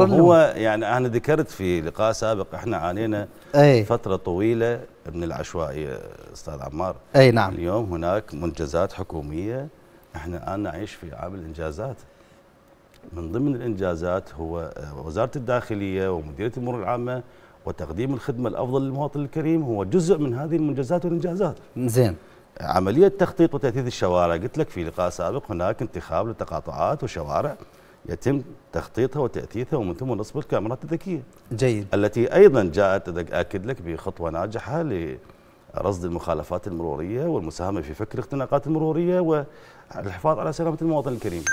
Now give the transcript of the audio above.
هو يعني انا ذكرت في لقاء سابق احنا عانينا أي. فتره طويله من العشوائيه استاذ عمار اي نعم اليوم هناك منجزات حكوميه احنا الان نعيش في عام الانجازات من ضمن الانجازات هو آه، وزاره الداخليه ومديريه الامور العامه وتقديم الخدمه الافضل للمواطن الكريم هو جزء من هذه المنجزات والانجازات زين عمليه تخطيط وتاثيث الشوارع قلت لك في لقاء سابق هناك انتخاب لتقاطعات وشوارع يتم تخطيطها وتأثيثها ومن ثم نصب الكاميرات الذكية جيد التي أيضا جاءت أكد لك بخطوة ناجحة لرصد المخالفات المرورية والمساهمة في فك الاختناقات المرورية والحفاظ على سلامة المواطن الكريم